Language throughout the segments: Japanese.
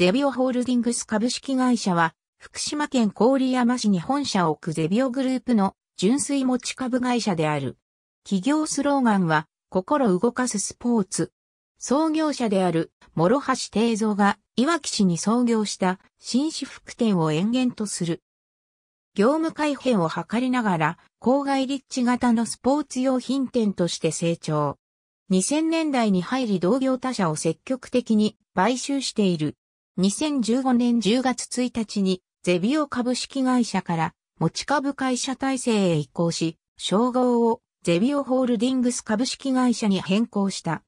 ゼビオホールディングス株式会社は、福島県郡山市に本社を置くゼビオグループの純粋持ち株会社である。企業スローガンは、心動かすスポーツ。創業者である、諸橋定蔵が、いわき市に創業した、紳士服店を延々とする。業務改変を図りながら、郊外立地型のスポーツ用品店として成長。2000年代に入り同業他社を積極的に買収している。2015年10月1日にゼビオ株式会社から持ち株会社体制へ移行し、称号をゼビオホールディングス株式会社に変更した。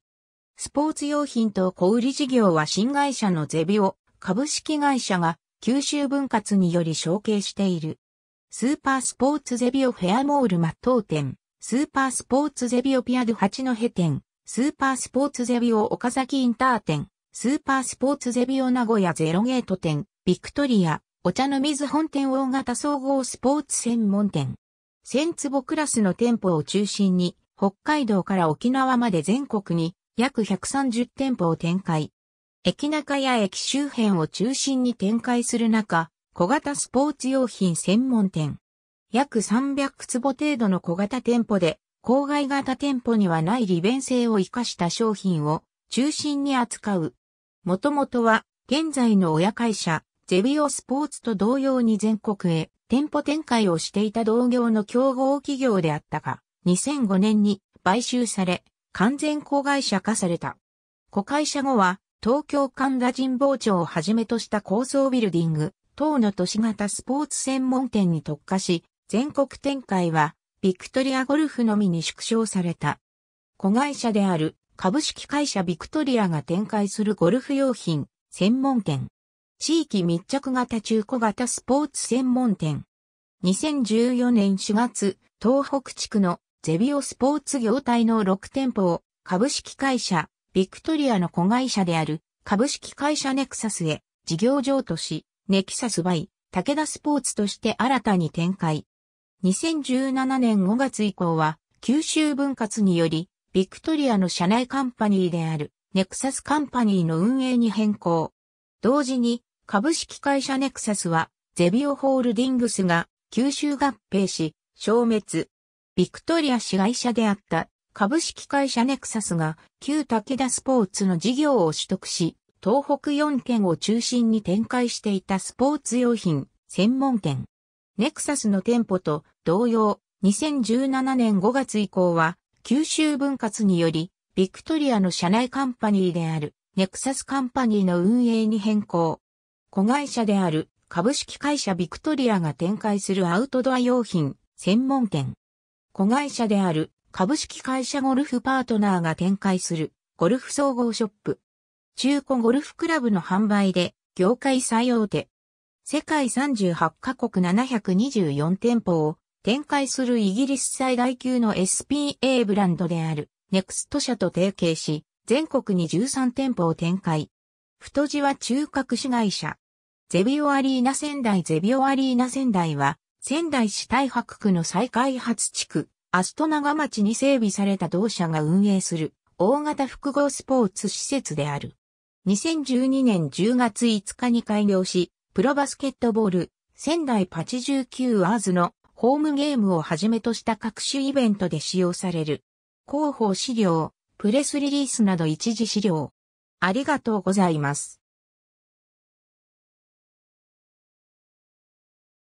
スポーツ用品と小売事業は新会社のゼビオ株式会社が九州分割により承継している。スーパースポーツゼビオフェアモールマ東店、スーパースポーツゼビオピアド八戸店、スーパースポーツゼビオ岡崎インター店、スーパースポーツゼビオ名古屋ゼロゲート店、ビクトリア、お茶の水本店大型総合スポーツ専門店。1000坪クラスの店舗を中心に、北海道から沖縄まで全国に約130店舗を展開。駅中や駅周辺を中心に展開する中、小型スポーツ用品専門店。約300坪程度の小型店舗で、郊外型店舗にはない利便性を活かした商品を中心に扱うもともとは、現在の親会社、ゼビオスポーツと同様に全国へ店舗展開をしていた同業の競合企業であったが、2005年に買収され、完全子会社化された。子会社後は、東京神田神保町をはじめとした高層ビルディング、等の都市型スポーツ専門店に特化し、全国展開は、ビクトリアゴルフのみに縮小された。子会社である株式会社ビクトリアが展開するゴルフ用品、専門店。地域密着型中古型スポーツ専門店。2014年4月、東北地区のゼビオスポーツ業態の6店舗を株式会社、ビクトリアの子会社である株式会社ネクサスへ事業譲渡し、ネキサスバイ、武田スポーツとして新たに展開。2017年5月以降は九州分割によりビクトリアの社内カンパニーであるネクサスカンパニーの運営に変更。同時に株式会社ネクサスはゼビオホールディングスが吸収合併し消滅。ビクトリア市会社であった株式会社ネクサスが旧武田スポーツの事業を取得し、東北4県を中心に展開していたスポーツ用品、専門店。ネクサスの店舗と同様、2017年5月以降は九州分割により、ビクトリアの社内カンパニーであるネクサスカンパニーの運営に変更。子会社である株式会社ビクトリアが展開するアウトドア用品専門店。子会社である株式会社ゴルフパートナーが展開するゴルフ総合ショップ。中古ゴルフクラブの販売で業界最大手。世界38カ国724店舗を展開するイギリス最大級の SPA ブランドであるネクスト社と提携し、全国に13店舗を展開。太字は中核市会社。ゼビオアリーナ仙台ゼビオアリーナ仙台は、仙台市大白区の再開発地区、アスト長町に整備された同社が運営する大型複合スポーツ施設である。2012年10月5日に開業し、プロバスケットボール、仙台8 9アーズのホームゲームをはじめとした各種イベントで使用される。広報資料、プレスリリースなど一時資料。ありがとうございます。